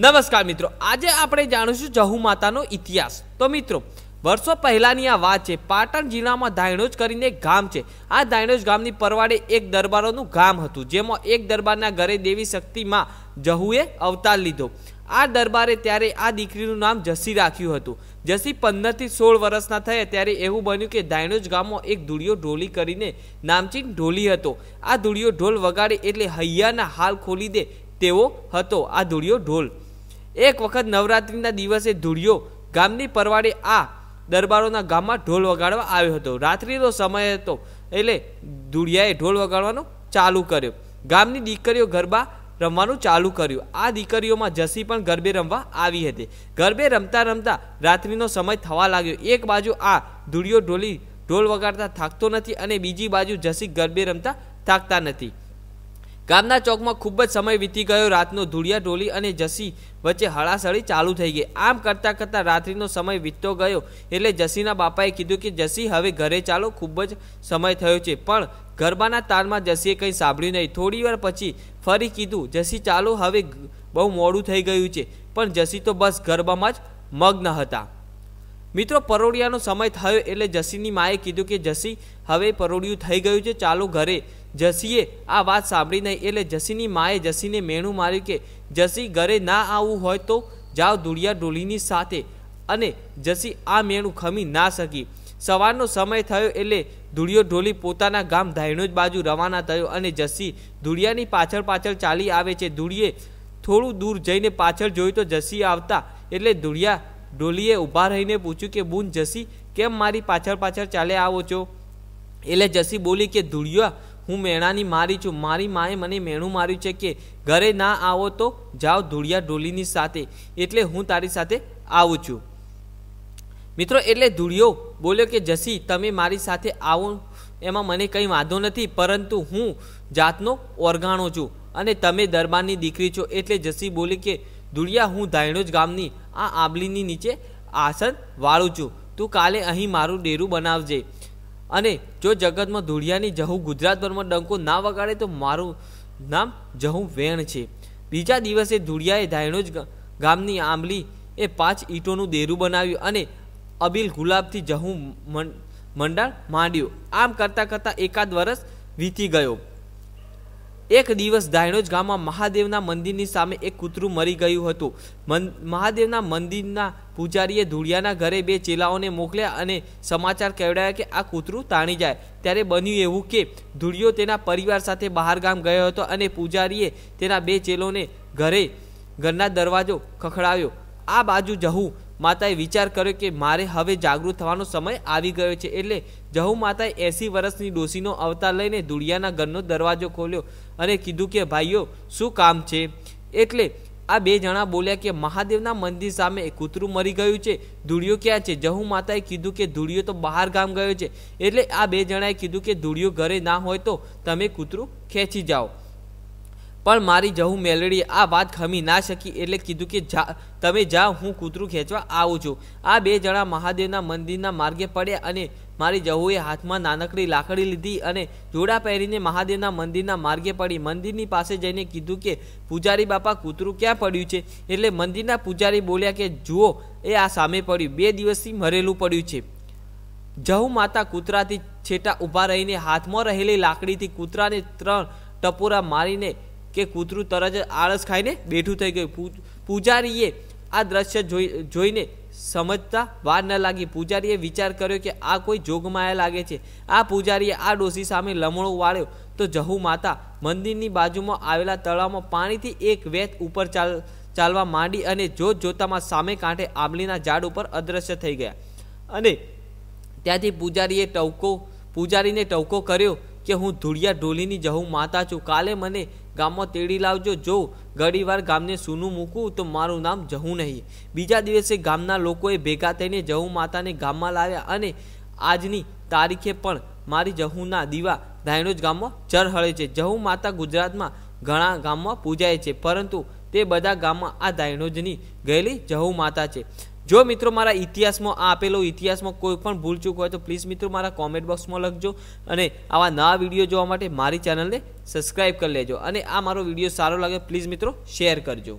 નમસ્કાર મિત્રો આજે આપણે જાણીશું જહુ માતાનો ઇતિહાસ તો મિત્રો વર્ષો પહેલાંની આ વાત છે પાટણ જિલ્લામાં ધાયણોજ કરીને એક ગામ છે આ ધાયણોજ ગામની પરવાડે એક દરબારોનું ગામ હતું જેમાં એક દરબારના ઘરે દેવી શક્તિમાં જહુએ અવતાર લીધો આ દરબારે ત્યારે આ દીકરીનું નામ જસી રાખ્યું હતું જસી પંદરથી સોળ વર્ષના થયા ત્યારે એવું બન્યું કે ધાયણોજ ગામમાં એક ધૂળિયો ઢોલી કરીને નામચીન ઢોલી હતો આ ધૂળિયો ઢોલ વગાડે એટલે હૈયાના હાલ ખોલી દે તેવો હતો આ ધૂળિયો ઢોલ એક વખત નવરાત્રિના દિવસે ધૂળિયો ગામની પરવાડે આ દરબારોના ગામમાં ઢોલ વગાડવા આવ્યો હતો રાત્રિનો સમય હતો એટલે ધૂળિયાએ ઢોલ વગાડવાનું ચાલુ કર્યો ગામની દીકરીઓ ગરબા રમવાનું ચાલુ કર્યું આ દીકરીઓમાં જસી પણ ગરબે રમવા આવી હતી ગરબે રમતા રમતા રાત્રિનો સમય થવા લાગ્યો એક બાજુ આ ધૂળિયો ઢોલી ઢોલ વગાડતા થાકતો નથી અને બીજી બાજુ જસી ગરબે રમતા થાકતા નથી ગામના ચોકમાં ખૂબ જ સમય વીતી ગયો રાતનો ધૂળિયા ડોલી અને જસી વચ્ચે હળાસળી ચાલુ થઈ ગઈ આમ કરતાં કરતાં રાત્રિનો સમય વીતતો ગયો એટલે જસીના બાપાએ કીધું કે જસી હવે ઘરે ચાલો ખૂબ જ સમય થયો છે પણ ગરબાના તારમાં જસીએ કંઈ સાંભળ્યું નહીં થોડીવાર પછી ફરી કીધું જસી ચાલો હવે બહુ મોડું થઈ ગયું છે પણ જસી તો બસ ગરબામાં જ મગ્ન હતા મિત્રો પરોડિયાનો સમય થયો એટલે જસીની માએ કીધું કે જસી હવે પરોડિયું થઈ ગયું છે ચાલો ઘરે જસીએ આ વાત સાંભળી નહીં એટલે જસીની માએ જસીને મેણું માર્યું કે જસી ઘરે ના આવવું હોય તો જાઓ ધૂળિયા ઢોલીની સાથે અને જસી આ મેણું ખમી ના શકી સવારનો સમય થયો એટલે ધૂળિયો ઢોલી પોતાના ગામ જ બાજુ રવાના થયો અને જસી ધૂળિયાની પાછળ પાછળ ચાલી આવે છે ધૂળીએ થોડું દૂર જઈને પાછળ જોયું તો જસી આવતા એટલે ધૂળિયા ઢોલીએ ઊભા રહીને પૂછ્યું કે બૂન જસી કેમ મારી પાછળ પાછળ ચાલે આવો છો એટલે જસી બોલી કે ધૂળિયા હું મેણાની મારી છું મારી માએ મને મેણું માર્યું છે કે ઘરે ના આવો તો જાઓ ધૂળિયા ઢોલીની સાથે એટલે હું તારી સાથે આવું છું મિત્રો એટલે ધૂળિયો બોલ્યો કે જસી તમે મારી સાથે આવો એમાં મને કંઈ વાંધો નથી પરંતુ હું જાતનો ઓરગાણો છું અને તમે દરબારની દીકરી છો એટલે જસી બોલી કે ધૂળિયા હું ધાયણોજ ગામની આ આંબલીની નીચે આસન વાળું છું તું કાલે અહીં મારું ડેરું બનાવજે અને જો જગતમાં ધૂળિયાની જહું ગુજરાતભરમાં ડંકો ના વગાડે તો મારું નામ જહુ વેણ છે બીજા દિવસે ધૂળિયાએ ધાયણોજ ગામની આંબલી એ પાંચ ઈંટોનું દેરું બનાવ્યું અને અબીલ ગુલાબથી જહું મંડાણ માંડ્યું આમ કરતાં કરતાં એકાદ વરસ વીતી ગયો એક દિવસ ધાયણોજ ગામમાં મહાદેવના મંદિરની સામે એક કૂતરું મરી ગયું હતું મહાદેવના મંદિરના પૂજારીએ ધૂળિયાના ઘરે બે ચેલાઓને મોકલ્યા અને સમાચાર કહેવડાયા કે આ કૂતરું તાણી જાય ત્યારે બન્યું એવું કે ધૂળિયો તેના પરિવાર સાથે બહાર ગામ ગયો હતો અને પૂજારીએ તેના બે ચેલોને ઘરે ઘરના દરવાજો ખખડાવ્યો આ બાજુ જવું માતાએ વિચાર કર્યો કે મારે હવે જાગૃત થવાનો સમય આવી ગયો છે એટલે જહુ માતાએ એંસી વર્ષની ડોસીનો અવતાર લઈને ધૂળિયાના ઘરનો દરવાજો ખોલ્યો અને કીધું કે ભાઈઓ શું કામ છે એટલે આ બે જણા બોલ્યા કે મહાદેવના મંદિર સામે કૂતરું મરી ગયું છે ધૂળિયો ક્યાં છે જહુ માતાએ કીધું કે ધૂળિયો તો બહાર ગામ ગયો છે એટલે આ બે જણાએ કીધું કે ધૂળિયો ઘરે ના હોય તો તમે કૂતરું ખેંચી જાઓ પણ મારી જહુ મેલડી આ વાત ખમી ના શકી એટલે કીધું કે જા તમે જા હું કૂતરું ખેંચવા આવું છું આ બે જણા મહાદેવના મંદિરના માર્ગે પડ્યા અને મારી જહુએ હાથમાં નાનકડી લાકડી લીધી અને જોડા પહેરીને મહાદેવના મંદિરના માર્ગે પડી મંદિરની પાસે જઈને કીધું કે પૂજારી બાપા કૂતરું ક્યાં પડ્યું છે એટલે મંદિરના પૂજારી બોલ્યા કે જુઓ એ આ સામે પડ્યું બે દિવસથી મરેલું પડ્યું છે જહુ માતા કૂતરાથી છેટા ઊભા રહીને હાથમાં રહેલી લાકડીથી કૂતરાને ત્રણ ટપોરા મારીને કે કૂતરું તરત જ આળસ ખાઈને બેઠું થઈ ગયું પૂજારીએ આ દ્રશ્ય જોઈ જોઈને સમજતા વાર ન લાગી પૂજારીએ વિચાર કર્યો કે આ કોઈ જોગમાયા લાગે છે આ પૂજારીએ આ ડોસી સામે લમણો વાળ્યો તો જહુ માતા મંદિરની બાજુમાં આવેલા તળાવમાં પાણીથી એક વેત ઉપર ચાલ ચાલવા માંડી અને જોત જોતામાં સામે કાંઠે આંબલીના ઝાડ ઉપર અદ્રશ્ય થઈ ગયા અને ત્યાંથી પૂજારીએ ટવકો પૂજારીને ટવકો કર્યો કે હું ધૂળિયા ઢોલીની જહું માતા છું કાલે મને ગામમાં તેડી લાવજો જો ઘડીવાર ગામને સૂનું મૂકું તો મારું નામ જહું નહીં બીજા દિવસે ગામના લોકોએ ભેગા થઈને જહું માતાને ગામમાં લાવ્યા અને આજની તારીખે પણ મારી જહુના દીવા ધાયણોજ ગામમાં ચરહળે છે જહું માતા ગુજરાતમાં ઘણા ગામમાં પૂજાય છે પરંતુ તે બધા ગામમાં આ ધાયણોજની ગયેલી જહુ માતા છે જો મિત્રો મારા ઇતિહાસમાં આ આપેલો ઇતિહાસમાં કોઈ પણ ભૂલ ચૂક હોય તો પ્લીઝ મિત્રો મારા કોમેન્ટ બોક્સમાં લખજો અને આવા નવા વિડીયો જોવા માટે મારી ચેનલને સબસ્ક્રાઈબ કરી લેજો અને આ મારો વિડીયો સારો લાગે પ્લીઝ મિત્રો શેર કરજો